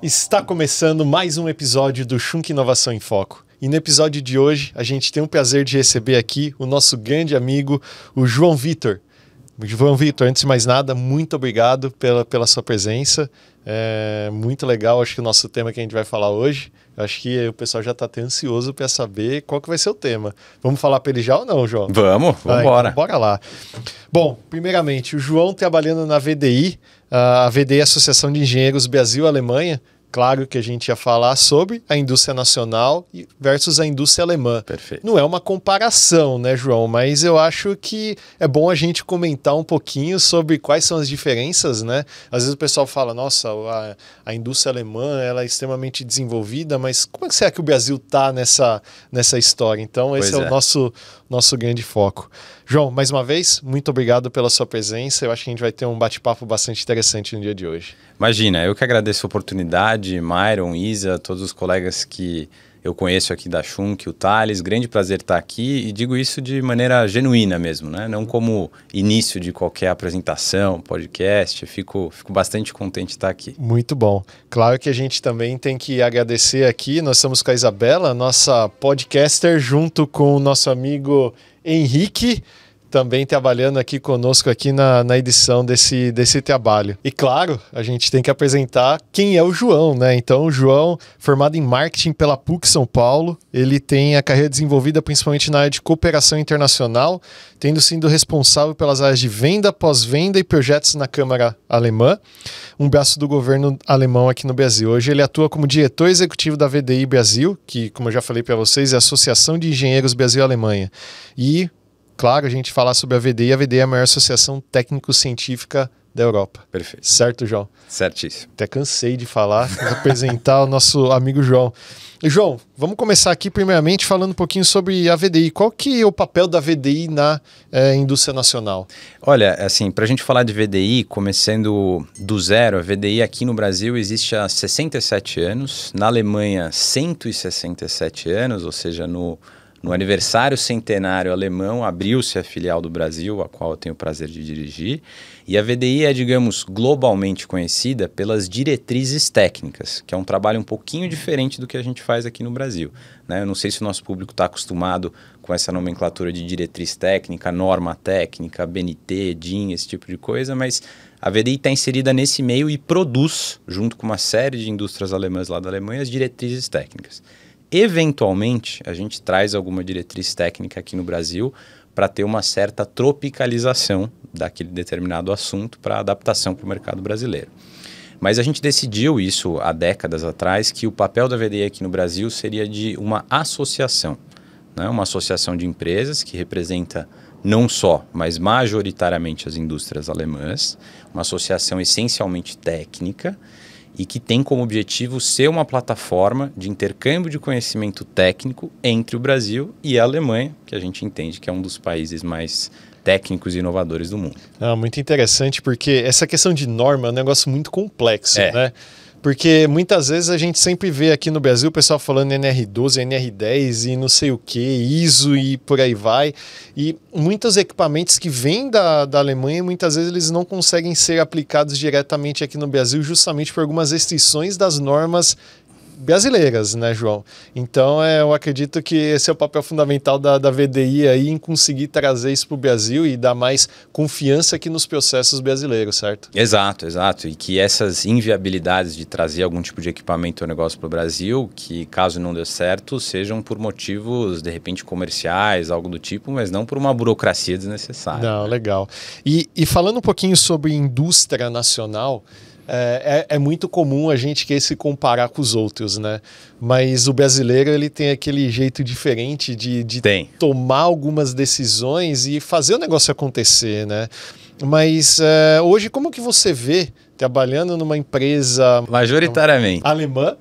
Está começando mais um episódio do Shunk Inovação em Foco. E no episódio de hoje, a gente tem o prazer de receber aqui o nosso grande amigo, o João Vitor. João Vitor, antes de mais nada, muito obrigado pela, pela sua presença. É muito legal, acho que o nosso tema que a gente vai falar hoje. Acho que o pessoal já está até ansioso para saber qual que vai ser o tema. Vamos falar para ele já ou não, João? Vamos, vamos embora. Então, bora lá. Bom, primeiramente, o João trabalhando na VDI, a VD Associação de Engenheiros Brasil-Alemanha, claro que a gente ia falar sobre a indústria nacional versus a indústria alemã. Perfeito. Não é uma comparação, né, João? Mas eu acho que é bom a gente comentar um pouquinho sobre quais são as diferenças, né? Às vezes o pessoal fala, nossa, a, a indústria alemã ela é extremamente desenvolvida, mas como é que será que o Brasil está nessa, nessa história? Então, esse é, é, o é. nosso, nosso grande foco. João, mais uma vez, muito obrigado pela sua presença. Eu acho que a gente vai ter um bate-papo bastante interessante no dia de hoje. Imagina, eu que agradeço a oportunidade, Myron, Isa, todos os colegas que eu conheço aqui da Schunk, o Thales, grande prazer estar aqui e digo isso de maneira genuína mesmo, né? Não como início de qualquer apresentação, podcast, fico, fico bastante contente de estar aqui. Muito bom. Claro que a gente também tem que agradecer aqui, nós estamos com a Isabela, nossa podcaster, junto com o nosso amigo Henrique, também trabalhando aqui conosco aqui na, na edição desse, desse trabalho. E claro, a gente tem que apresentar quem é o João, né? Então, o João, formado em marketing pela PUC São Paulo, ele tem a carreira desenvolvida principalmente na área de cooperação internacional, tendo sido responsável pelas áreas de venda, pós-venda e projetos na Câmara Alemã, um braço do governo alemão aqui no Brasil. Hoje ele atua como diretor executivo da VDI Brasil, que, como eu já falei para vocês, é a Associação de Engenheiros Brasil-Alemanha, e claro a gente falar sobre a VD e a VD é a maior associação técnico-científica da Europa. Perfeito. Certo, João? Certíssimo. Até cansei de falar, apresentar o nosso amigo João. E, João, vamos começar aqui primeiramente falando um pouquinho sobre a VDI. Qual que é o papel da VDI na é, indústria nacional? Olha, assim, para a gente falar de VDI, começando do zero, a VDI aqui no Brasil existe há 67 anos, na Alemanha 167 anos, ou seja, no no aniversário centenário alemão, abriu-se a filial do Brasil, a qual eu tenho o prazer de dirigir, e a VDI é, digamos, globalmente conhecida pelas diretrizes técnicas, que é um trabalho um pouquinho diferente do que a gente faz aqui no Brasil. Né? Eu não sei se o nosso público está acostumado com essa nomenclatura de diretriz técnica, norma técnica, BNT, DIN, esse tipo de coisa, mas a VDI está inserida nesse meio e produz, junto com uma série de indústrias alemãs lá da Alemanha, as diretrizes técnicas. Eventualmente, a gente traz alguma diretriz técnica aqui no Brasil para ter uma certa tropicalização daquele determinado assunto para adaptação para o mercado brasileiro. Mas a gente decidiu isso há décadas atrás que o papel da VDI aqui no Brasil seria de uma associação, né? uma associação de empresas que representa não só, mas majoritariamente as indústrias alemãs, uma associação essencialmente técnica e que tem como objetivo ser uma plataforma de intercâmbio de conhecimento técnico entre o Brasil e a Alemanha, que a gente entende que é um dos países mais técnicos e inovadores do mundo. Ah, muito interessante, porque essa questão de norma é um negócio muito complexo, é. né? Porque muitas vezes a gente sempre vê aqui no Brasil o pessoal falando NR12, NR10 e não sei o que, ISO e por aí vai. E muitos equipamentos que vêm da, da Alemanha, muitas vezes eles não conseguem ser aplicados diretamente aqui no Brasil, justamente por algumas restrições das normas brasileiras, né, João? Então, é, eu acredito que esse é o papel fundamental da, da VDI aí em conseguir trazer isso para o Brasil e dar mais confiança aqui nos processos brasileiros, certo? Exato, exato. E que essas inviabilidades de trazer algum tipo de equipamento ou negócio para o Brasil, que caso não dê certo, sejam por motivos, de repente, comerciais, algo do tipo, mas não por uma burocracia desnecessária. Não, né? legal. E, e falando um pouquinho sobre indústria nacional, é, é, é, muito comum a gente querer se comparar com os outros, né? Mas o brasileiro ele tem aquele jeito diferente de, de tomar algumas decisões e fazer o negócio acontecer, né? Mas é, hoje como que você vê trabalhando numa empresa majoritariamente alemã?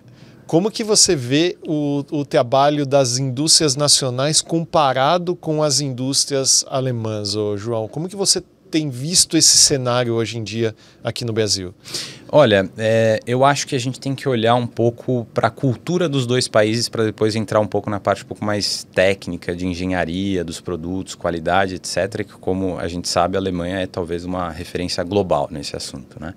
Como que você vê o, o trabalho das indústrias nacionais comparado com as indústrias alemãs, ô João? Como que você tem visto esse cenário hoje em dia aqui no Brasil? Olha, é, eu acho que a gente tem que olhar um pouco para a cultura dos dois países para depois entrar um pouco na parte um pouco mais técnica de engenharia, dos produtos, qualidade, etc. Que, como a gente sabe, a Alemanha é talvez uma referência global nesse assunto, né?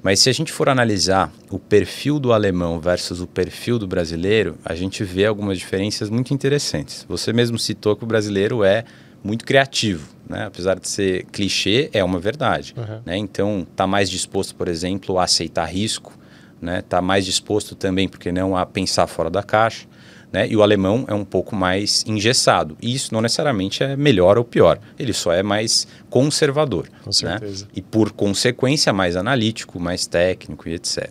Mas se a gente for analisar o perfil do alemão versus o perfil do brasileiro, a gente vê algumas diferenças muito interessantes. Você mesmo citou que o brasileiro é muito criativo. Né? Apesar de ser clichê, é uma verdade. Uhum. Né? Então, está mais disposto, por exemplo, a aceitar risco, está né? Tá mais disposto também, porque não, a pensar fora da caixa. Né? E o alemão é um pouco mais engessado. E isso não necessariamente é melhor ou pior, ele só é mais conservador. Com né? certeza. Né? E por consequência, mais analítico, mais técnico e etc.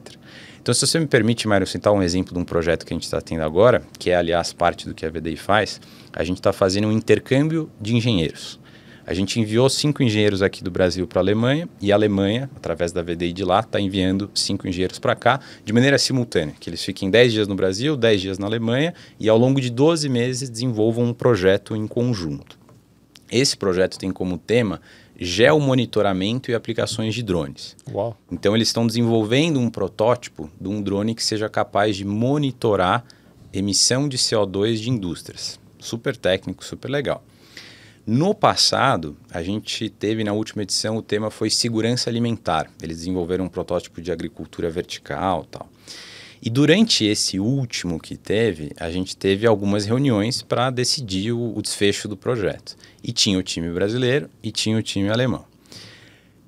Então, se você me permite, Mário, citar um exemplo de um projeto que a gente está tendo agora, que é, aliás, parte do que a VDI faz, a gente está fazendo um intercâmbio de engenheiros. A gente enviou cinco engenheiros aqui do Brasil para a Alemanha e a Alemanha, através da VDI de lá, está enviando cinco engenheiros para cá de maneira simultânea, que eles fiquem 10 dias no Brasil, 10 dias na Alemanha e ao longo de 12 meses desenvolvam um projeto em conjunto. Esse projeto tem como tema geomonitoramento e aplicações de drones. Uau. Então, eles estão desenvolvendo um protótipo de um drone que seja capaz de monitorar emissão de CO2 de indústrias. Super técnico, super legal. No passado, a gente teve na última edição o tema foi segurança alimentar. Eles desenvolveram um protótipo de agricultura vertical, tal. E durante esse último que teve, a gente teve algumas reuniões para decidir o, o desfecho do projeto. E tinha o time brasileiro e tinha o time alemão.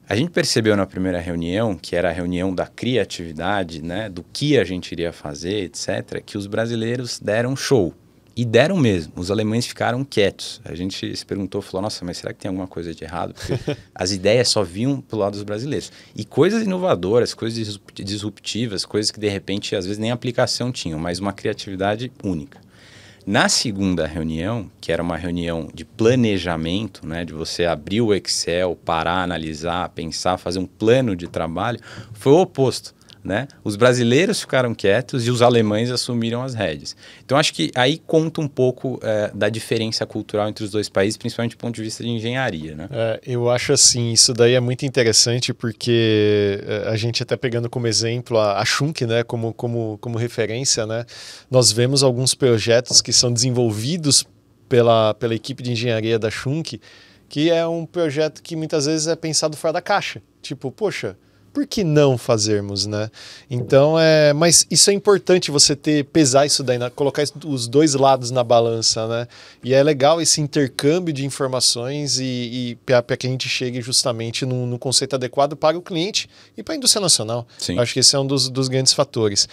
A gente percebeu na primeira reunião, que era a reunião da criatividade, né, do que a gente iria fazer, etc., que os brasileiros deram show. E deram mesmo. Os alemães ficaram quietos. A gente se perguntou, falou, nossa, mas será que tem alguma coisa de errado? Porque as ideias só vinham pelo lado dos brasileiros. E coisas inovadoras, coisas disruptivas, coisas que de repente às vezes nem aplicação tinham, mas uma criatividade única. Na segunda reunião, que era uma reunião de planejamento, né, de você abrir o Excel, parar, analisar, pensar, fazer um plano de trabalho, foi o oposto né? Os brasileiros ficaram quietos e os alemães assumiram as redes. Então acho que aí conta um pouco é, da diferença cultural entre os dois países, principalmente do ponto de vista de engenharia, né? É, eu acho assim, isso daí é muito interessante porque é, a gente até pegando como exemplo a, a Schunk, né, como, como, como referência, né, nós vemos alguns projetos que são desenvolvidos pela, pela equipe de engenharia da Schunk, que é um projeto que muitas vezes é pensado fora da caixa. Tipo, poxa, por que não fazermos, né? Então é, mas isso é importante você ter pesar isso daí, né? colocar os dois lados na balança, né? E é legal esse intercâmbio de informações e, e para que a gente chegue justamente no, no, conceito adequado para o cliente e para a indústria nacional. Sim. Acho que esse é um dos, dos grandes fatores.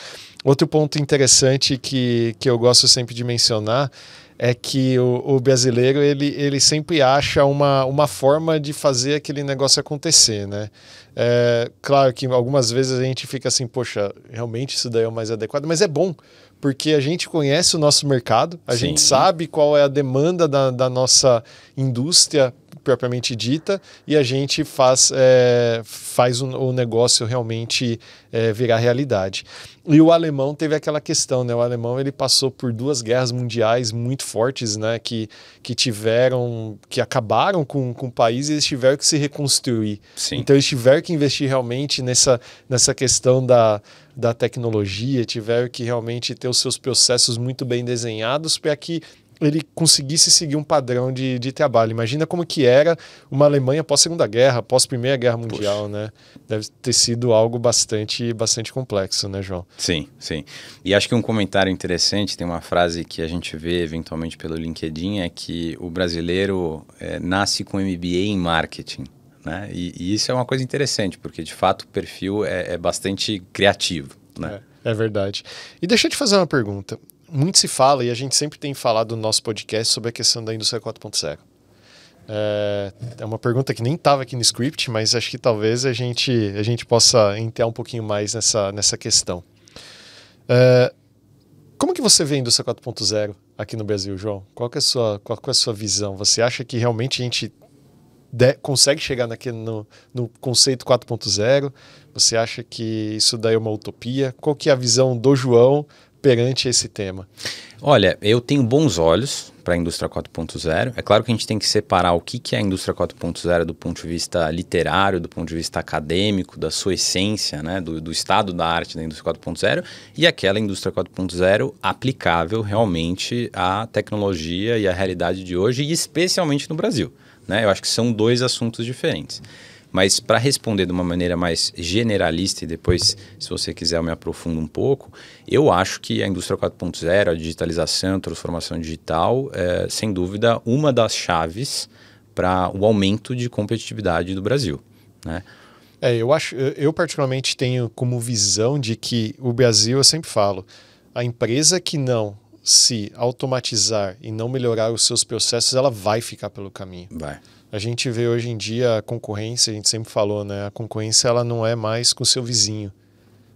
Outro ponto interessante que, que eu gosto sempre de mencionar é que o, o, brasileiro ele, ele sempre acha uma, uma forma de fazer aquele negócio acontecer, né? É, claro que algumas vezes a gente fica assim, poxa, realmente isso daí é o mais adequado, mas é bom, porque a gente conhece o nosso mercado, a Sim. gente sabe qual é a demanda da, da nossa indústria propriamente dita e a gente faz, é, faz o, o, negócio realmente é, virar realidade. E o alemão teve aquela questão, né? O alemão ele passou por duas guerras mundiais muito fortes, né? Que, que tiveram, que acabaram com, com o país e eles tiveram que se reconstruir. Sim. Então eles tiveram que investir realmente nessa, nessa questão da, da tecnologia, tiveram que realmente ter os seus processos muito bem desenhados para que ele conseguisse seguir um padrão de, de trabalho. Imagina como que era uma Alemanha pós Segunda Guerra, pós Primeira Guerra Mundial, Poxa. né? Deve ter sido algo bastante, bastante complexo, né, João? Sim, sim. E acho que um comentário interessante, tem uma frase que a gente vê eventualmente pelo LinkedIn, é que o brasileiro é, nasce com MBA em marketing. Né? E, e, isso é uma coisa interessante, porque de fato o perfil é, é bastante criativo. Né? É, é verdade. E deixa eu te fazer uma pergunta muito se fala, e a gente sempre tem falado no nosso podcast sobre a questão da indústria 4.0. É, é uma pergunta que nem estava aqui no script, mas acho que talvez a gente, a gente possa entrar um pouquinho mais nessa, nessa questão. É, como que você vê a indústria 4.0 aqui no Brasil, João? Qual é a sua, qual é a sua visão? Você acha que realmente a gente de, consegue chegar naquele, no, no conceito 4.0? Você acha que isso daí é uma utopia? Qual que é a visão do João perante esse tema? Olha, eu tenho bons olhos para a indústria 4.0. É claro que a gente tem que separar o que, que é a indústria 4.0 do ponto de vista literário, do ponto de vista acadêmico, da sua essência, né, do, do estado da arte da indústria 4.0 e aquela indústria 4.0 aplicável realmente à tecnologia e à realidade de hoje, e especialmente no Brasil. Né? Eu acho que são dois assuntos diferentes. Uhum. Mas para responder de uma maneira mais generalista e depois, se você quiser, eu me aprofundo um pouco, eu acho que a indústria 4.0, a digitalização, a transformação digital, é, sem dúvida, uma das chaves para o aumento de competitividade do Brasil, né? É, eu acho, eu particularmente tenho como visão de que o Brasil, eu sempre falo, a empresa que não se automatizar e não melhorar os seus processos, ela vai ficar pelo caminho. Vai. A gente vê hoje em dia a concorrência, a gente sempre falou, né? A concorrência ela não é mais com o seu vizinho.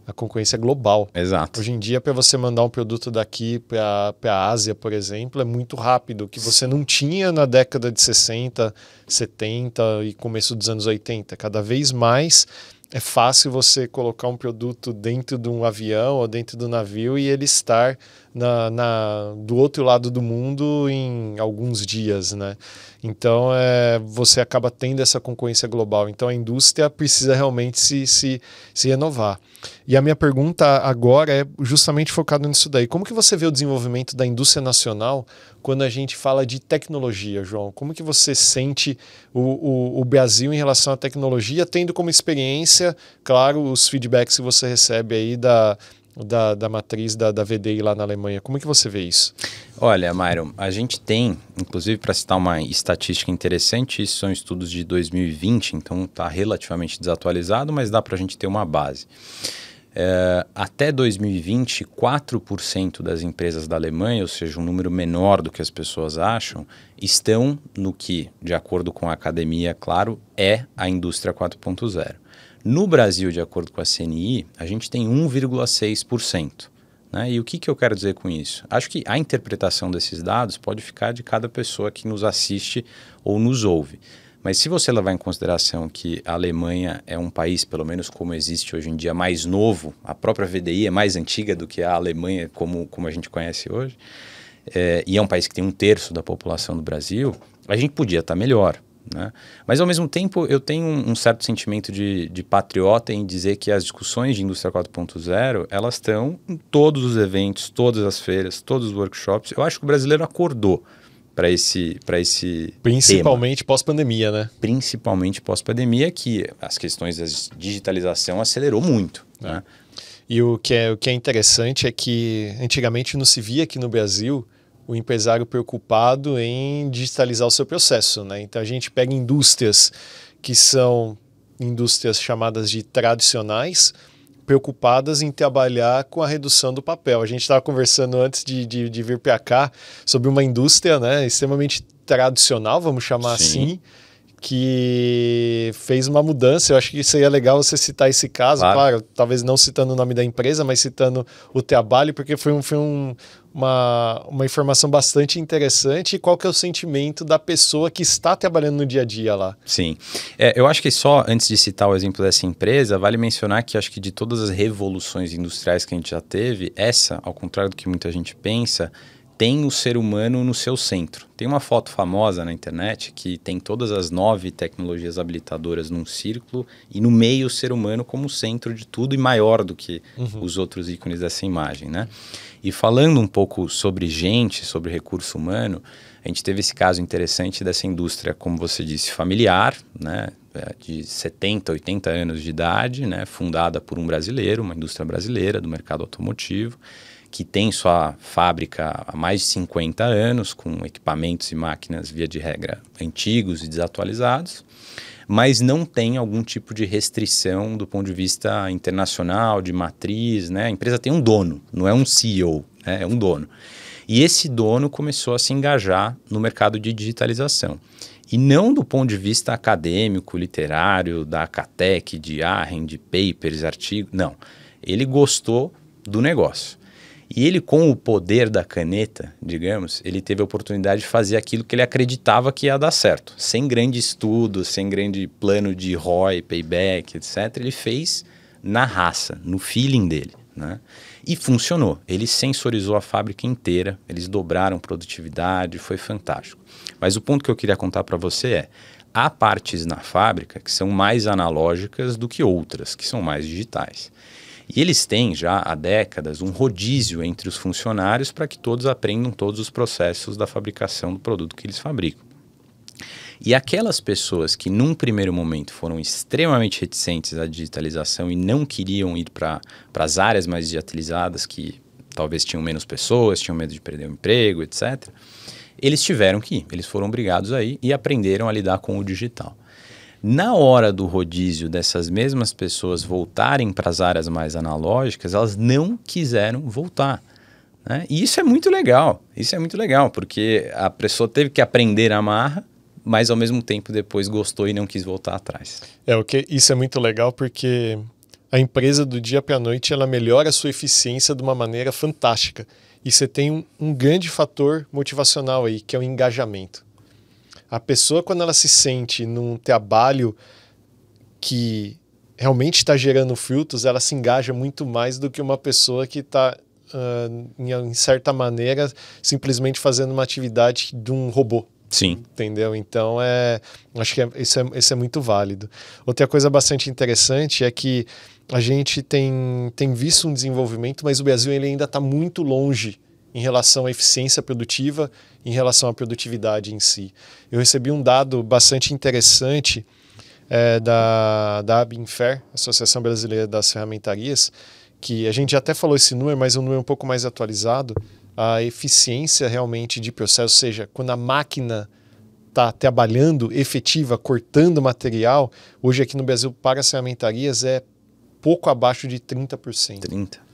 A concorrência é global. Exato. Hoje em dia, para você mandar um produto daqui para a Ásia, por exemplo, é muito rápido, que você não tinha na década de 60, 70 e começo dos anos 80. Cada vez mais é fácil você colocar um produto dentro de um avião ou dentro do navio e ele estar na, na, do outro lado do mundo em alguns dias, né? Então, é, você acaba tendo essa concorrência global. Então, a indústria precisa realmente se, se, se renovar. E a minha pergunta agora é justamente focada nisso daí. Como que você vê o desenvolvimento da indústria nacional quando a gente fala de tecnologia, João? Como que você sente o, o, o Brasil em relação à tecnologia, tendo como experiência, claro, os feedbacks que você recebe aí da, da, da, matriz da, da VDI lá na Alemanha. Como que você vê isso? Olha, Myron, a gente tem, inclusive para citar uma estatística interessante, isso são estudos de 2020, então está relativamente desatualizado, mas dá para a gente ter uma base. É, até 2020, 4% das empresas da Alemanha, ou seja, um número menor do que as pessoas acham, estão no que, de acordo com a academia, claro, é a indústria 4.0. No Brasil, de acordo com a CNI, a gente tem 1,6%. Né? E o que, que eu quero dizer com isso? Acho que a interpretação desses dados pode ficar de cada pessoa que nos assiste ou nos ouve. Mas se você levar em consideração que a Alemanha é um país, pelo menos como existe hoje em dia, mais novo, a própria VDI é mais antiga do que a Alemanha como, como a gente conhece hoje, é, e é um país que tem um terço da população do Brasil, a gente podia estar tá melhor. Né? Mas, ao mesmo tempo, eu tenho um, um certo sentimento de, de, patriota em dizer que as discussões de indústria 4.0, elas estão em todos os eventos, todas as feiras, todos os workshops. Eu acho que o brasileiro acordou para esse para esse principalmente pós-pandemia, né? Principalmente pós-pandemia que as questões da digitalização acelerou muito, é. né? E o que é o que é interessante é que antigamente não se via aqui no Brasil o empresário preocupado em digitalizar o seu processo, né? Então a gente pega indústrias que são indústrias chamadas de tradicionais, preocupadas em trabalhar com a redução do papel. A gente estava conversando antes de, de, de vir para cá sobre uma indústria né, extremamente tradicional, vamos chamar Sim. assim, que fez uma mudança. Eu acho que seria legal você citar esse caso, claro, claro talvez não citando o nome da empresa, mas citando o trabalho, porque foi um, foi um, uma, uma informação bastante interessante. E qual que é o sentimento da pessoa que está trabalhando no dia a dia lá? Sim. É, eu acho que só, antes de citar o exemplo dessa empresa, vale mencionar que acho que de todas as revoluções industriais que a gente já teve, essa, ao contrário do que muita gente pensa, tem o ser humano no seu centro. Tem uma foto famosa na internet que tem todas as nove tecnologias habilitadoras num círculo e no meio o ser humano como centro de tudo e maior do que uhum. os outros ícones dessa imagem, né? E falando um pouco sobre gente, sobre recurso humano, a gente teve esse caso interessante dessa indústria, como você disse, familiar, né? É, de 70, 80 anos de idade, né? fundada por um brasileiro, uma indústria brasileira do mercado automotivo, que tem sua fábrica há mais de 50 anos, com equipamentos e máquinas, via de regra, antigos e desatualizados, mas não tem algum tipo de restrição do ponto de vista internacional, de matriz. Né? A empresa tem um dono, não é um CEO, né? é um dono. E esse dono começou a se engajar no mercado de digitalização. E não do ponto de vista acadêmico, literário, da Acatec, de Arren, de papers, artigos. Não. Ele gostou do negócio. E ele, com o poder da caneta, digamos, ele teve a oportunidade de fazer aquilo que ele acreditava que ia dar certo. Sem grande estudo, sem grande plano de ROI, payback, etc. Ele fez na raça, no feeling dele. Né? E funcionou. Ele sensorizou a fábrica inteira, eles dobraram produtividade, foi fantástico. Mas o ponto que eu queria contar para você é: há partes na fábrica que são mais analógicas do que outras, que são mais digitais. E eles têm já há décadas um rodízio entre os funcionários para que todos aprendam todos os processos da fabricação do produto que eles fabricam. E aquelas pessoas que, num primeiro momento, foram extremamente reticentes à digitalização e não queriam ir para as áreas mais digitalizadas, que talvez tinham menos pessoas, tinham medo de perder o emprego, etc., eles tiveram que ir, eles foram obrigados aí e aprenderam a lidar com o digital. Na hora do rodízio dessas mesmas pessoas voltarem para as áreas mais analógicas, elas não quiseram voltar. Né? E isso é muito legal. Isso é muito legal, porque a pessoa teve que aprender a amarra, mas ao mesmo tempo depois gostou e não quis voltar atrás. É, o que isso é muito legal porque a empresa do dia para a noite ela melhora a sua eficiência de uma maneira fantástica. E você tem um, um grande fator motivacional aí, que é o engajamento. A pessoa, quando ela se sente num trabalho que realmente está gerando frutos, ela se engaja muito mais do que uma pessoa que está, uh, ah, em, em certa maneira, simplesmente fazendo uma atividade de um robô. Sim. Entendeu? Então, é, acho que é, isso, é, isso é muito válido. Outra coisa bastante interessante é que a gente tem, tem visto um desenvolvimento, mas o Brasil ele ainda está muito longe em relação à eficiência produtiva, em relação à produtividade em si. Eu recebi um dado bastante interessante é, da, da ABINFER, Associação Brasileira das Ferramentarias, que a gente já até falou esse número, mas é um número um pouco mais atualizado, a eficiência realmente de processo, ou seja, quando a máquina está trabalhando efetiva, cortando material, hoje aqui no Brasil, para as ferramentarias, é pouco abaixo de 30%. 30%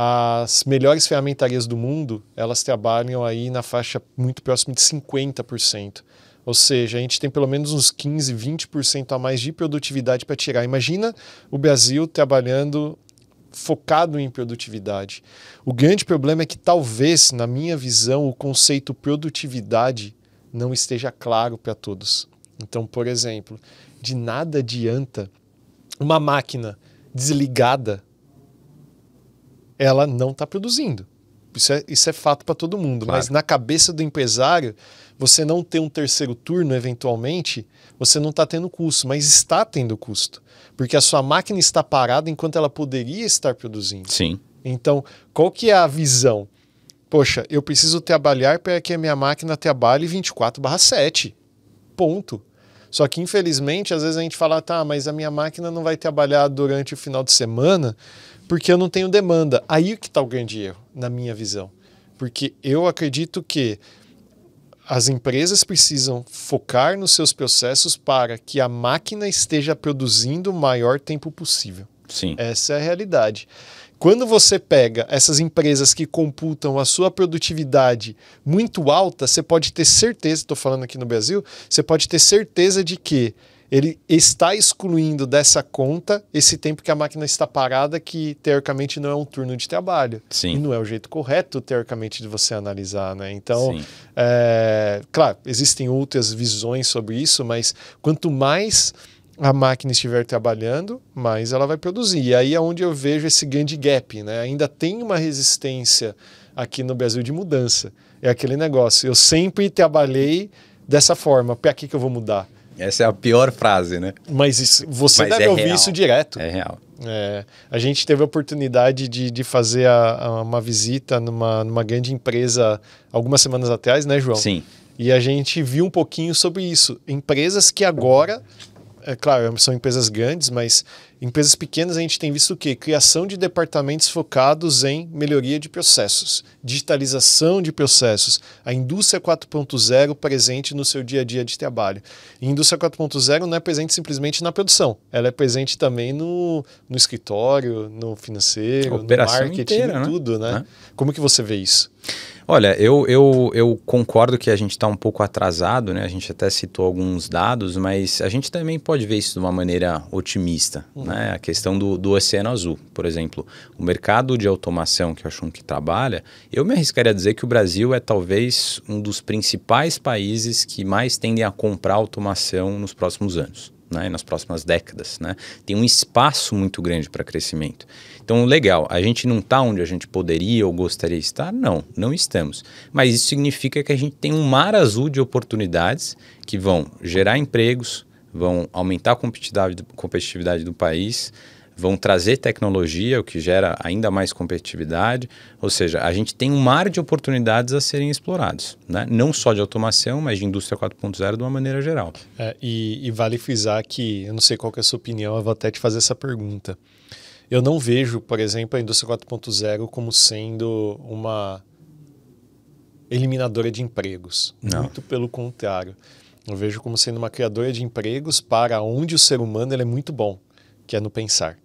as melhores ferramentarias do mundo, elas trabalham aí na faixa muito próxima de 50%. Ou seja, a gente tem pelo menos uns 15, 20% a mais de produtividade para tirar. Imagina o Brasil trabalhando focado em produtividade. O grande problema é que talvez, na minha visão, o conceito produtividade não esteja claro para todos. Então, por exemplo, de nada adianta uma máquina desligada ela não está produzindo. Isso é, isso é fato para todo mundo. Claro. Mas na cabeça do empresário, você não ter um terceiro turno, eventualmente, você não está tendo custo, mas está tendo custo. Porque a sua máquina está parada enquanto ela poderia estar produzindo. Sim. Então, qual que é a visão? Poxa, eu preciso trabalhar para que a minha máquina trabalhe 24 barra 7. Ponto. Só que, infelizmente, às vezes a gente fala, tá, mas a minha máquina não vai trabalhar durante o final de semana porque eu não tenho demanda. Aí que está o grande erro, na minha visão. Porque eu acredito que as empresas precisam focar nos seus processos para que a máquina esteja produzindo o maior tempo possível. Sim. Essa é a realidade. Quando você pega essas empresas que computam a sua produtividade muito alta, você pode ter certeza, estou falando aqui no Brasil, você pode ter certeza de que ele está excluindo dessa conta esse tempo que a máquina está parada, que teoricamente não é um turno de trabalho. Sim. E não é o jeito correto, teoricamente, de você analisar, né? Então, é, claro, existem outras visões sobre isso, mas quanto mais a máquina estiver trabalhando, mais ela vai produzir. E aí é onde eu vejo esse grande gap, né? Ainda tem uma resistência aqui no Brasil de mudança. É aquele negócio, eu sempre trabalhei dessa forma, para que, que eu vou mudar? Essa é a pior frase, né? Mas isso, você Mas deve é ouvir real. isso direto. É real. É, a gente teve a oportunidade de, de fazer a, a, uma visita numa, numa grande empresa algumas semanas atrás, né, João? Sim. E a gente viu um pouquinho sobre isso. Empresas que agora é claro, são empresas grandes, mas Empresas pequenas a gente tem visto o quê? Criação de departamentos focados em melhoria de processos, digitalização de processos, a indústria 4.0 presente no seu dia a dia de trabalho. E indústria 4.0 não é presente simplesmente na produção, ela é presente também no, no escritório, no financeiro, Operação no marketing, inteira, né? tudo, né? né? Como que você vê isso? Olha, eu, eu, eu concordo que a gente está um pouco atrasado, né? A gente até citou alguns dados, mas a gente também pode ver isso de uma maneira otimista, uhum. Né? A questão do, do Oceano Azul, por exemplo. O mercado de automação que a Shunk trabalha, eu me arriscaria a dizer que o Brasil é talvez um dos principais países que mais tendem a comprar automação nos próximos anos. Né, nas próximas décadas. Né? Tem um espaço muito grande para crescimento. Então, legal, a gente não está onde a gente poderia ou gostaria de estar? Não, não estamos. Mas isso significa que a gente tem um mar azul de oportunidades que vão gerar empregos, vão aumentar a competitividade, competitividade do país, vão trazer tecnologia, o que gera ainda mais competitividade. Ou seja, a gente tem um mar de oportunidades a serem explorados, né? não só de automação, mas de indústria 4.0 de uma maneira geral. É, e, e, vale frisar que, eu não sei qual é a sua opinião, eu vou até te fazer essa pergunta. Eu não vejo, por exemplo, a indústria 4.0 como sendo uma eliminadora de empregos. Não. Muito pelo contrário. Eu vejo como sendo uma criadora de empregos para onde o ser humano ele é muito bom, que é no pensar.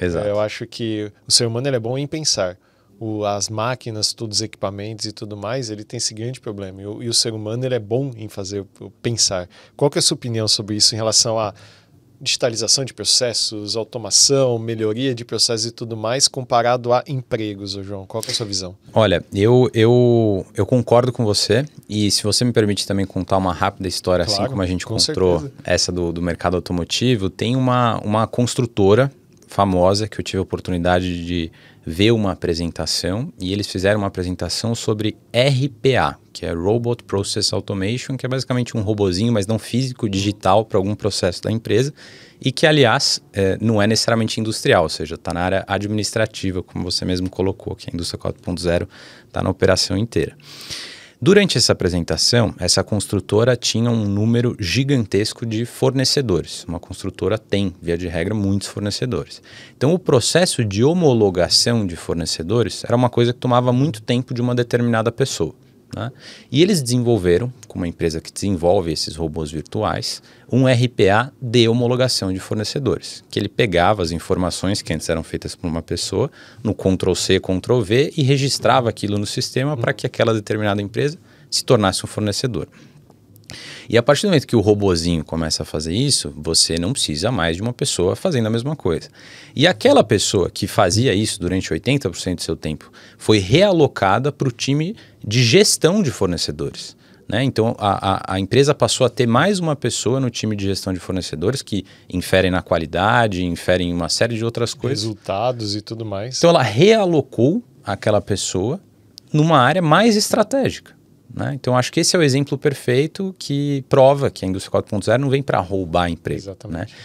Exato. Eu acho que o ser humano ele é bom em pensar. O, as máquinas, todos os equipamentos e tudo mais, ele tem esse grande problema. E o, e o ser humano ele é bom em fazer pensar. Qual que é a sua opinião sobre isso em relação a digitalização de processos, automação, melhoria de processos e tudo mais comparado a empregos, João? Qual é a sua visão? Olha, eu, eu, eu concordo com você e se você me permite também contar uma rápida história, assim claro, assim como a gente com encontrou certeza. essa do, do mercado automotivo, tem uma, uma construtora famosa que eu tive a oportunidade de ver uma apresentação e eles fizeram uma apresentação sobre RPA, que é Robot Process Automation, que é basicamente um robozinho, mas não físico, digital para algum processo da empresa e que, aliás, é, não é necessariamente industrial, ou seja, está na área administrativa, como você mesmo colocou, que a indústria 4.0 está na operação inteira. Durante essa apresentação, essa construtora tinha um número gigantesco de fornecedores. Uma construtora tem, via de regra, muitos fornecedores. Então, o processo de homologação de fornecedores era uma coisa que tomava muito tempo de uma determinada pessoa. Né? E eles desenvolveram, com uma empresa que desenvolve esses robôs virtuais, um RPA de homologação de fornecedores, que ele pegava as informações que antes eram feitas por uma pessoa no Ctrl+C, Ctrl+V e registrava aquilo no sistema uhum. para que aquela determinada empresa se tornasse um fornecedor. E a partir do momento que o robozinho começa a fazer isso, você não precisa mais de uma pessoa fazendo a mesma coisa. E aquela pessoa que fazia isso durante 80% do seu tempo foi realocada para o time de gestão de fornecedores. Né? Então, a, a, a, empresa passou a ter mais uma pessoa no time de gestão de fornecedores que inferem na qualidade, inferem uma série de outras coisas. Resultados e tudo mais. Então, ela realocou aquela pessoa numa área mais estratégica. Né? Então, acho que esse é o exemplo perfeito que prova que a indústria 4.0 não vem para roubar emprego. Né? Exatamente. Né?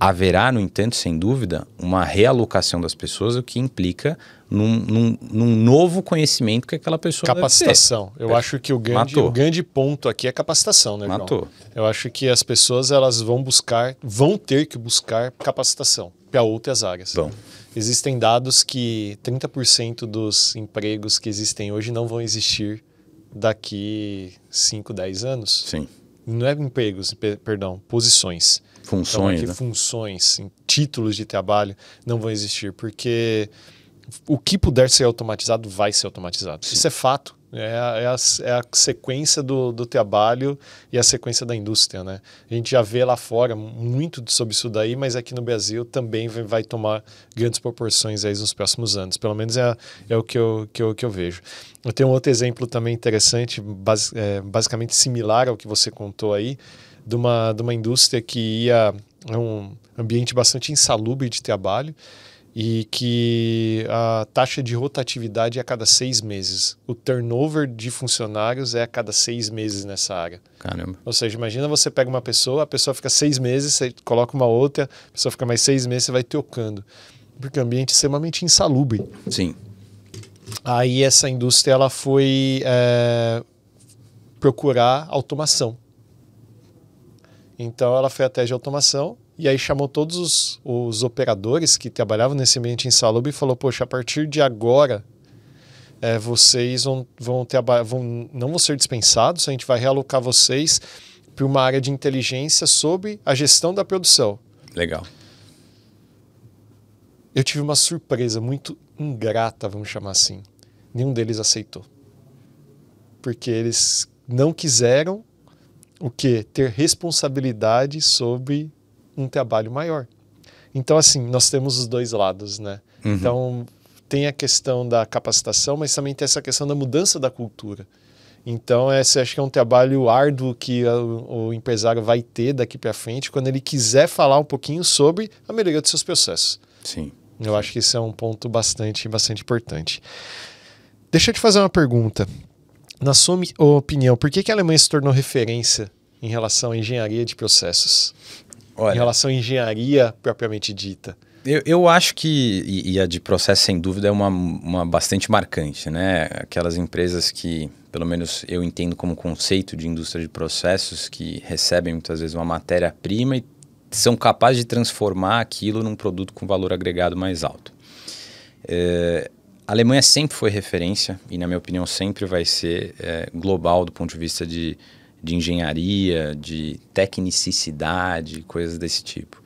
Haverá, no entanto, sem dúvida, uma realocação das pessoas, o que implica num, num, num novo conhecimento que aquela pessoa Capacitação. Eu acho que o grande, o grande ponto aqui é capacitação, né, João? Matou. Eu acho que as pessoas elas vão buscar, vão ter que buscar capacitação para outras áreas. Bom. Existem dados que 30% dos empregos que existem hoje não vão existir daqui 5, 10 anos. Sim. Não é empregos, perdão, posições. Funções. Então, né? Funções, títulos de trabalho não vão existir, porque o que puder ser automatizado vai ser automatizado. Sim. Isso é fato. É, é, a, é a sequência do, do trabalho e a sequência da indústria, né? A gente já vê lá fora muito sobre isso daí, mas aqui no Brasil também vai, vai tomar grandes proporções aí nos próximos anos. Pelo menos é, é o que eu, que, eu, que eu vejo. Eu tenho um outro exemplo também interessante, bas, é, basicamente similar ao que você contou aí, de uma, de uma indústria que ia... É um ambiente bastante insalubre de trabalho, e que a taxa de rotatividade é a cada seis meses. O turnover de funcionários é a cada seis meses nessa área. Caramba. Ou seja, imagina você pega uma pessoa, a pessoa fica seis meses, você coloca uma outra, a pessoa fica mais seis meses, você vai tocando. Porque o ambiente é extremamente insalubre. Sim. Aí essa indústria ela foi é, procurar automação. Então ela foi até de automação e aí chamou todos os, os operadores que trabalhavam nesse ambiente insalubre e falou: Poxa, a partir de agora é, vocês vão, vão, vão, não vão ser dispensados, a gente vai realocar vocês para uma área de inteligência sobre a gestão da produção. Legal. Eu tive uma surpresa muito ingrata, vamos chamar assim. Nenhum deles aceitou. Porque eles não quiseram o quê? Ter responsabilidade sobre um trabalho maior. Então, assim, nós temos os dois lados, né? Uhum. Então, tem a questão da capacitação, mas também tem essa questão da mudança da cultura. Então, esse acho que é um trabalho árduo que o, o empresário vai ter daqui para frente quando ele quiser falar um pouquinho sobre a melhoria dos seus processos. Sim. Eu acho que isso é um ponto bastante, bastante importante. Deixa eu te fazer uma pergunta. Na sua opinião, por que, que a Alemanha se tornou referência em relação à engenharia de processos? Olha, em relação à engenharia propriamente dita? Eu, eu acho que, e, e, a de processo, sem dúvida, é uma, uma bastante marcante, né? Aquelas empresas que, pelo menos eu entendo como conceito de indústria de processos, que recebem muitas vezes uma matéria-prima e são capazes de transformar aquilo num produto com valor agregado mais alto. É, a Alemanha sempre foi referência e, na minha opinião, sempre vai ser é, global do ponto de vista de de engenharia, de tecnicidade, coisas desse tipo.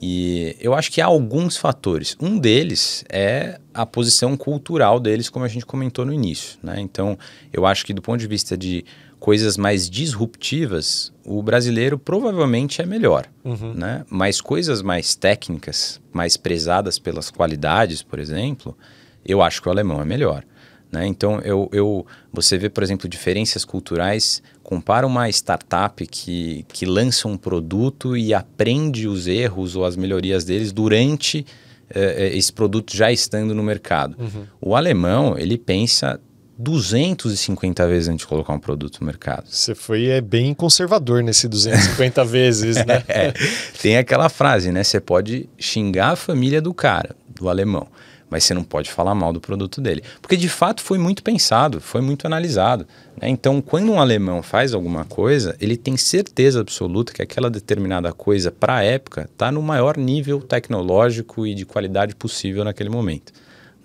E eu acho que há alguns fatores. Um deles é a posição cultural deles, como a gente comentou no início. Né? Então, eu acho que do ponto de vista de coisas mais disruptivas, o brasileiro provavelmente é melhor. Uhum. Né? Mas coisas mais técnicas, mais prezadas pelas qualidades, por exemplo, eu acho que o alemão é melhor. Né? Então, eu, eu, você vê, por exemplo, diferenças culturais compara uma startup que, que lança um produto e aprende os erros ou as melhorias deles durante eh, eh esse produto já estando no mercado. Uhum. O alemão, ele pensa 250 vezes antes de colocar um produto no mercado. Você foi é bem conservador nesse 250 vezes, né? É, tem aquela frase, né? Você pode xingar a família do cara, do alemão mas você não pode falar mal do produto dele. Porque de fato foi muito pensado, foi muito analisado. Né? Então, quando um alemão faz alguma coisa, ele tem certeza absoluta que aquela determinada coisa, para a época, está no maior nível tecnológico e de qualidade possível naquele momento.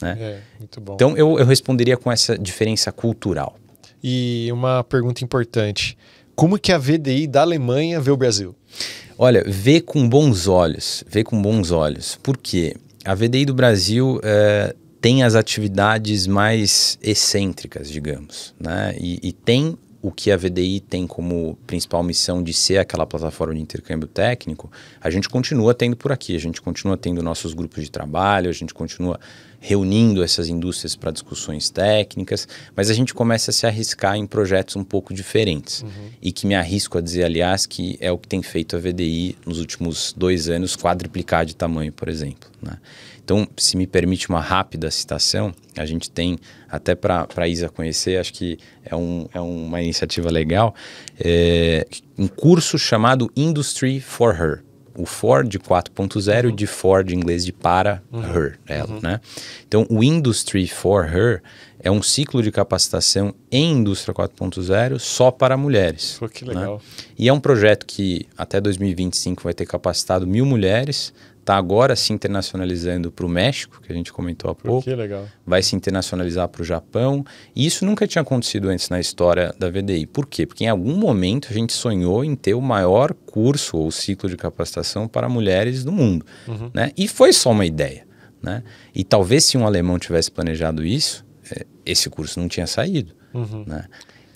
Né? É, muito bom. Então, eu, eu responderia com essa diferença cultural. E uma pergunta importante. Como que a VDI da Alemanha vê o Brasil? Olha, vê com bons olhos, vê com bons olhos. Por quê? a VDI do Brasil é, tem as atividades mais excêntricas, digamos, né? E, e, tem o que a VDI tem como principal missão de ser aquela plataforma de intercâmbio técnico, a gente continua tendo por aqui, a gente continua tendo nossos grupos de trabalho, a gente continua reunindo essas indústrias para discussões técnicas, mas a gente começa a se arriscar em projetos um pouco diferentes. Uhum. E que me arrisco a dizer, aliás, que é o que tem feito a VDI nos últimos dois anos quadriplicar de tamanho, por exemplo. Né? Então, se me permite uma rápida citação, a gente tem, até para a Isa conhecer, acho que é, um, é uma iniciativa legal, é, um curso chamado Industry for Her o for de 4.0 uhum. de for de inglês de para uhum. her, ela, uhum. né? Então, o industry for her é um ciclo de capacitação em indústria 4.0 só para mulheres. Pô, que né? legal. Né? E é um projeto que até 2025 vai ter capacitado mil mulheres está agora se internacionalizando para o México, que a gente comentou há pouco. Que legal. Vai se internacionalizar para o Japão. E isso nunca tinha acontecido antes na história da VDI. Por quê? Porque em algum momento a gente sonhou em ter o maior curso ou ciclo de capacitação para mulheres do mundo. Uhum. Né? E foi só uma ideia. Né? E talvez se um alemão tivesse planejado isso, eh, esse curso não tinha saído. Uhum. Né?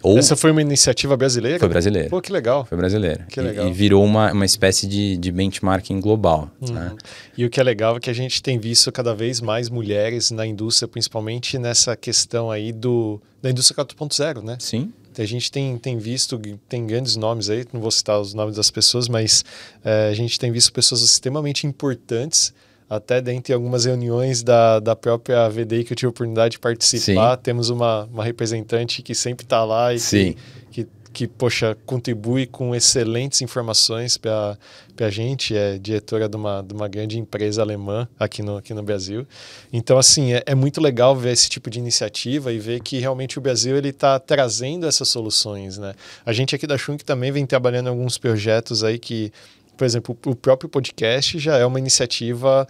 Ou... Essa foi uma iniciativa brasileira? Foi brasileira. Pô, que legal. Foi brasileira. Que legal. E, e virou uma, uma espécie de, de benchmarking global. Uhum. Né? E o que é legal é que a gente tem visto cada vez mais mulheres na indústria, principalmente nessa questão aí do, da indústria 4.0, né? Sim. A gente tem, tem visto, tem grandes nomes aí, não vou citar os nomes das pessoas, mas é, a gente tem visto pessoas extremamente importantes até dentro de algumas reuniões da, da própria VDI que eu tive a oportunidade de participar, Sim. temos uma, uma representante que sempre está lá e que, que, que, poxa, contribui com excelentes informações para a gente, é diretora de uma, de uma grande empresa alemã aqui no, aqui no Brasil. Então, assim, é, é muito legal ver esse tipo de iniciativa e ver que realmente o Brasil ele está trazendo essas soluções, né? A gente aqui da Schunk também vem trabalhando em alguns projetos aí que por exemplo, o próprio podcast já é uma iniciativa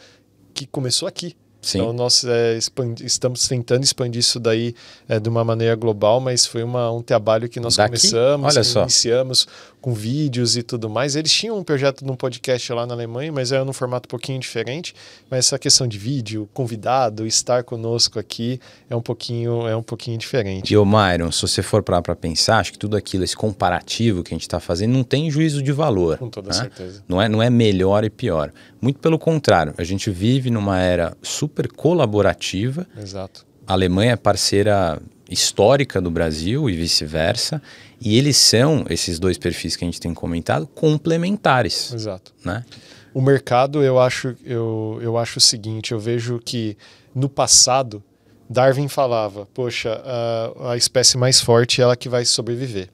que começou aqui. Sim. Então nós é, estamos tentando expandir isso daí é, de uma maneira global, mas foi uma, um trabalho que nós Daqui? começamos, Olha só. iniciamos com vídeos e tudo mais. Eles tinham um projeto de um podcast lá na Alemanha, mas era num formato um pouquinho diferente. Mas essa questão de vídeo, convidado, estar conosco aqui é um pouquinho é um pouquinho diferente. E o Myron, se você for para pensar, acho que tudo aquilo, esse comparativo que a gente está fazendo, não tem juízo de valor. Com toda né? certeza. Não é, não é melhor e pior. Muito pelo contrário, a gente vive numa era super colaborativa. Exato. A Alemanha é parceira histórica do Brasil e vice-versa. E eles são, esses dois perfis que a gente tem comentado, complementares. Exato. Né? O mercado, eu acho, eu, eu acho o seguinte: eu vejo que no passado, Darwin falava, poxa, a, a espécie mais forte é ela que vai sobreviver.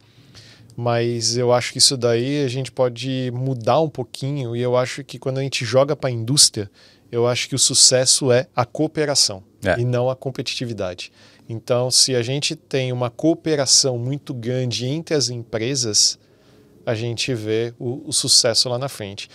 Mas eu acho que isso daí a gente pode mudar um pouquinho e eu acho que quando a gente joga para a indústria, eu acho que o sucesso é a cooperação é. e não a competitividade. Então, se a gente tem uma cooperação muito grande entre as empresas, a gente vê o, o sucesso lá na frente.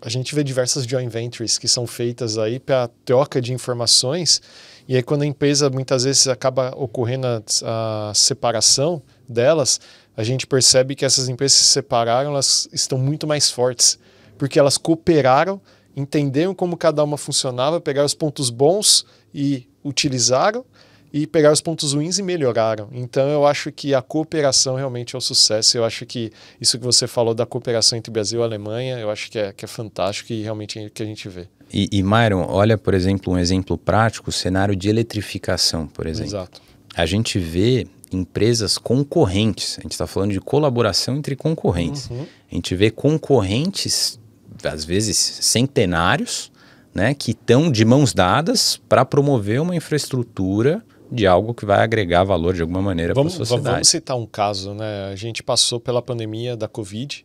A gente vê diversas joint ventures que são feitas aí para troca de informações, e aí quando a empresa muitas vezes acaba ocorrendo a, a separação delas, a gente percebe que essas empresas se separaram, elas estão muito mais fortes, porque elas cooperaram, entenderam como cada uma funcionava, pegaram os pontos bons e utilizaram, e pegaram os pontos ruins e melhoraram. Então eu acho que a cooperação realmente é o sucesso. Eu acho que isso que você falou da cooperação entre Brasil e Alemanha, eu acho que é, que é fantástico e realmente é que a gente vê. E, e Myron, olha, por exemplo, um exemplo prático, o cenário de eletrificação, por exemplo. Exato. A gente vê empresas concorrentes. A gente está falando de colaboração entre concorrentes. Uhum. A gente vê concorrentes, às vezes centenários, né, que estão de mãos dadas para promover uma infraestrutura de algo que vai agregar valor de alguma maneira para a sociedade. Vamos citar um caso, né? A gente passou pela pandemia da Covid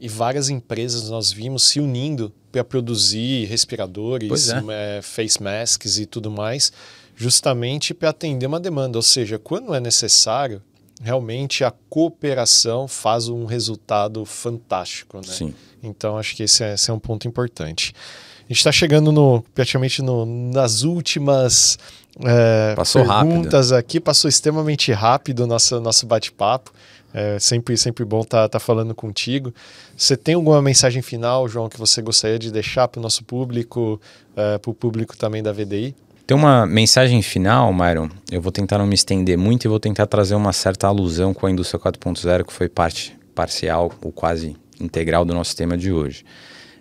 e várias empresas nós vimos se unindo para produzir respiradores, é. é. face masks e tudo mais justamente para atender uma demanda, ou seja, quando é necessário, realmente a cooperação faz um resultado fantástico. Né? Sim. Então, acho que esse é, esse é um ponto importante. A gente está chegando no, praticamente no, nas últimas é, perguntas rápido. aqui, passou extremamente rápido o nosso, nosso bate-papo. É sempre, sempre bom estar tá, tá falando contigo. Você tem alguma mensagem final, João, que você gostaria de deixar para o nosso público, é, eh, para o público também da VDI? Tem uma mensagem final, Myron. Eu vou tentar não me estender muito e vou tentar trazer uma certa alusão com a indústria 4.0, que foi parte parcial ou quase integral do nosso tema de hoje.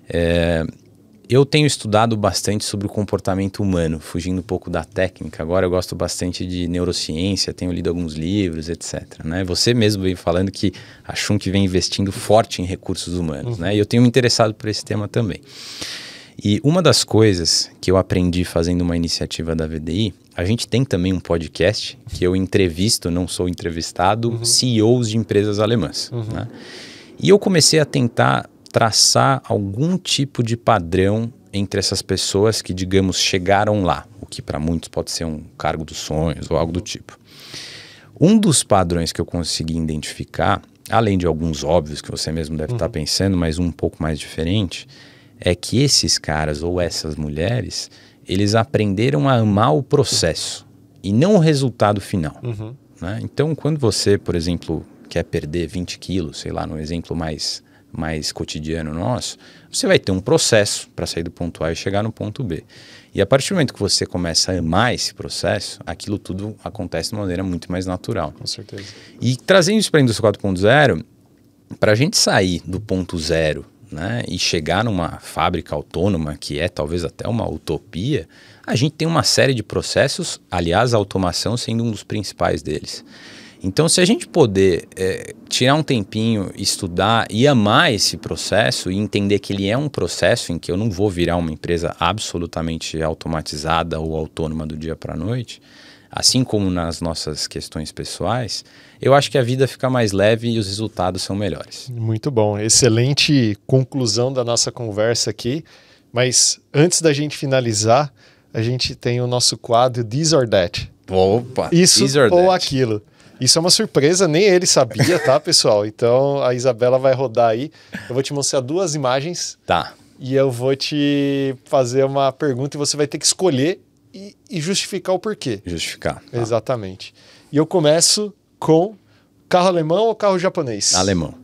É, eu tenho estudado bastante sobre o comportamento humano, fugindo um pouco da técnica. Agora eu gosto bastante de neurociência, tenho lido alguns livros, etc. Né? Você mesmo vem falando que a Schunk vem investindo forte em recursos humanos, uhum. né? E eu tenho me interessado por esse tema também. E uma das coisas que eu aprendi fazendo uma iniciativa da VDI, a gente tem também um podcast que eu entrevisto, não sou entrevistado, uhum. CEOs de empresas alemãs. Uhum. Né? E eu comecei a tentar traçar algum tipo de padrão entre essas pessoas que, digamos, chegaram lá, o que para muitos pode ser um cargo dos sonhos ou algo do tipo. Um dos padrões que eu consegui identificar, além de alguns óbvios que você mesmo deve estar uhum. tá pensando, mas um pouco mais diferente, é que esses caras ou essas mulheres, eles aprenderam a amar o processo e não o resultado final. Uhum. Né? Então, quando você, por exemplo, quer perder 20 quilos, sei lá, no exemplo mais, mais cotidiano nosso, você vai ter um processo para sair do ponto A e chegar no ponto B. E a partir do momento que você começa a amar esse processo, aquilo tudo acontece de uma maneira muito mais natural. Com certeza. E trazendo isso para a indústria 4.0, para a gente sair do ponto zero né, e chegar numa fábrica autônoma, que é talvez até uma utopia, a gente tem uma série de processos, aliás, a automação sendo um dos principais deles. Então, se a gente puder é, tirar um tempinho, estudar e amar esse processo e entender que ele é um processo em que eu não vou virar uma empresa absolutamente automatizada ou autônoma do dia para a noite, assim como nas nossas questões pessoais, eu acho que a vida fica mais leve e os resultados são melhores. Muito bom, excelente conclusão da nossa conversa aqui. Mas antes da gente finalizar, a gente tem o nosso quadro This or That. Opa, isso ou that. aquilo. Isso é uma surpresa, nem ele sabia, tá, pessoal? Então a Isabela vai rodar aí. Eu vou te mostrar duas imagens. Tá. E eu vou te fazer uma pergunta e você vai ter que escolher e justificar o porquê. Justificar. Tá. Exatamente. E eu começo com carro alemão ou carro japonês? Alemão.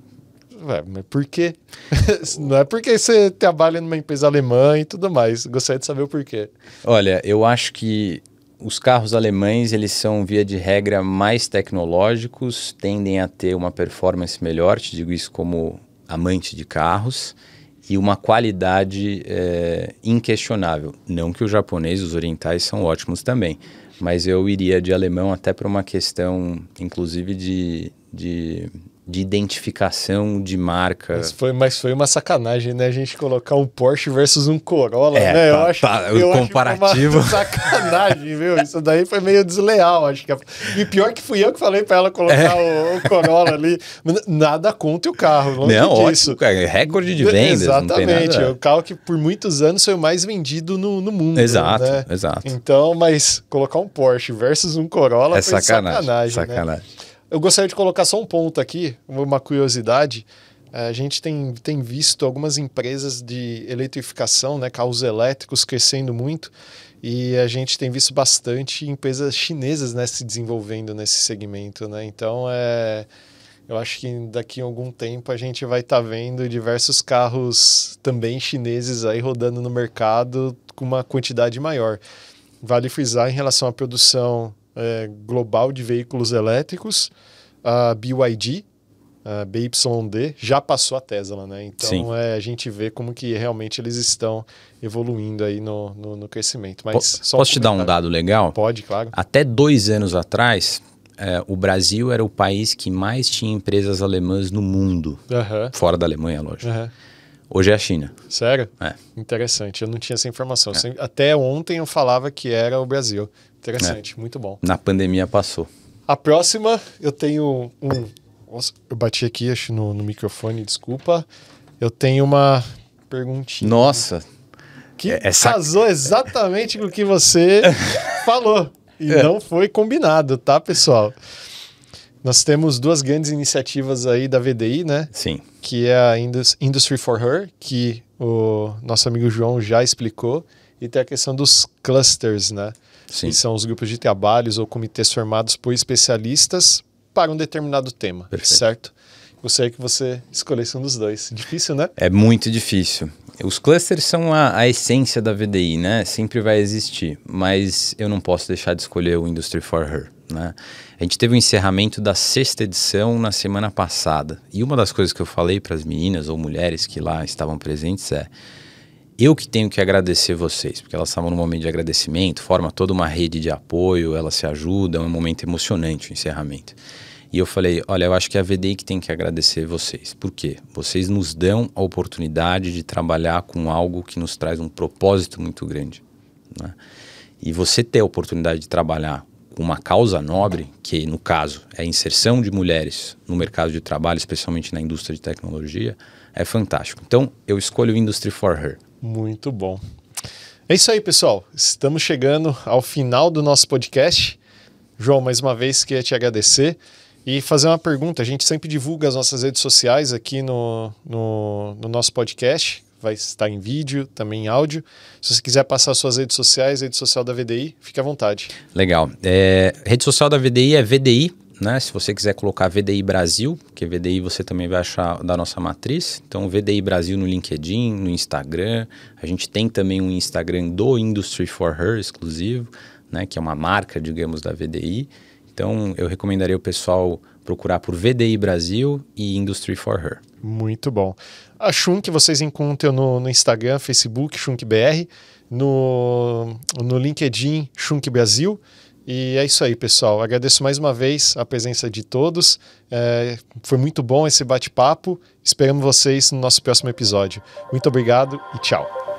Ué, mas por quê? Não é porque você trabalha numa empresa alemã e tudo mais. Gostaria de saber o porquê. Olha, eu acho que os carros alemães, eles são, via de regra, mais tecnológicos, tendem a ter uma performance melhor, te digo isso como amante de carros e uma qualidade é, inquestionável. Não que os japoneses, os orientais, são ótimos também, mas eu iria de alemão até para uma questão, inclusive, de, de de identificação de marca. Mas foi, mas foi uma sacanagem, né? A gente colocar um Porsche versus um Corolla, é, né? eu tá, acho, tá, eu o acho comparativo. sacanagem, viu? Isso daí foi meio desleal, acho que. E pior que fui eu que falei para ela colocar é. o, o, Corolla ali. Nada contra o carro, não, é isso é Recorde de vendas. Exatamente. É o carro que por muitos anos foi o mais vendido no, no mundo. Exato, né? exato. Então, mas colocar um Porsche versus um Corolla é foi sacanagem. Sacanagem. Né? sacanagem. Né? Eu gostaria de colocar só um ponto aqui, uma curiosidade. É, a gente tem, tem visto algumas empresas de eletrificação, né, carros elétricos crescendo muito, e a gente tem visto bastante empresas chinesas né, se desenvolvendo nesse segmento. Né? Então, é, eu acho que daqui a algum tempo a gente vai estar tá vendo diversos carros também chineses aí rodando no mercado com uma quantidade maior. Vale frisar em relação à produção é, global de veículos elétricos, a BYD, a BYD, já passou a Tesla, né? Então é, a gente vê como que realmente eles estão evoluindo aí no, no, no crescimento. Mas P posso um te dar um dado legal? Pode, claro. Até dois anos atrás, é, o Brasil era o país que mais tinha empresas alemãs no mundo. Uhum. Fora da Alemanha, lógico. Uhum. Hoje é a China. Sério? É. Interessante, eu não tinha essa informação. É. Assim, até ontem eu falava que era o Brasil. Interessante, é. muito bom. Na pandemia passou. A próxima, eu tenho um. Nossa, eu bati aqui, acho, no, no microfone, desculpa. Eu tenho uma perguntinha. Nossa! Que Essa... É, é casou exatamente com o que você falou. E é. não foi combinado, tá, pessoal? Nós temos duas grandes iniciativas aí da VDI, né? Sim. Que é a Indus Industry for Her, que o nosso amigo João já explicou, e tem a questão dos clusters, né? Sim. que são os grupos de trabalhos ou comitês formados por especialistas para um determinado tema, Perfeito. certo? Gostaria que você escolhesse um dos dois. Difícil, né? É muito difícil. Os clusters são a, a essência da VDI, né? Sempre vai existir, mas eu não posso deixar de escolher o Industry for Her. Né? A gente teve o um encerramento da sexta edição na semana passada. E uma das coisas que eu falei para as meninas ou mulheres que lá estavam presentes é: eu que tenho que agradecer vocês, porque elas estavam num momento de agradecimento, forma toda uma rede de apoio, elas se ajudam, é um momento emocionante o encerramento. E eu falei, olha, eu acho que é a VDI que tem que agradecer vocês. Por quê? Vocês nos dão a oportunidade de trabalhar com algo que nos traz um propósito muito grande. Né? E você ter a oportunidade de trabalhar com uma causa nobre, que no caso é a inserção de mulheres no mercado de trabalho, especialmente na indústria de tecnologia, é fantástico. Então, eu escolho o Industry for Her. Muito bom. É isso aí, pessoal. Estamos chegando ao final do nosso podcast. João, mais uma vez queria te agradecer e fazer uma pergunta. A gente sempre divulga as nossas redes sociais aqui no, no, no nosso podcast. Vai estar em vídeo, também em áudio. Se você quiser passar suas redes sociais, rede social da VDI, fique à vontade. Legal. É, rede social da VDI é VDI né? Se você quiser colocar VDI Brasil, que VDI você também vai achar da nossa matriz. Então, VDI Brasil no LinkedIn, no Instagram. A gente tem também um Instagram do Industry for Her exclusivo, né? Que é uma marca, digamos, da VDI. Então, eu recomendaria o pessoal procurar por VDI Brasil e Industry for Her. Muito bom. A Shunk vocês encontram no, no Instagram, Facebook, ShunkBR, no, no LinkedIn, Shunk Brasil. E é isso aí, pessoal. Agradeço mais uma vez a presença de todos. É, foi muito bom esse bate-papo. Esperamos vocês no nosso próximo episódio. Muito obrigado e tchau.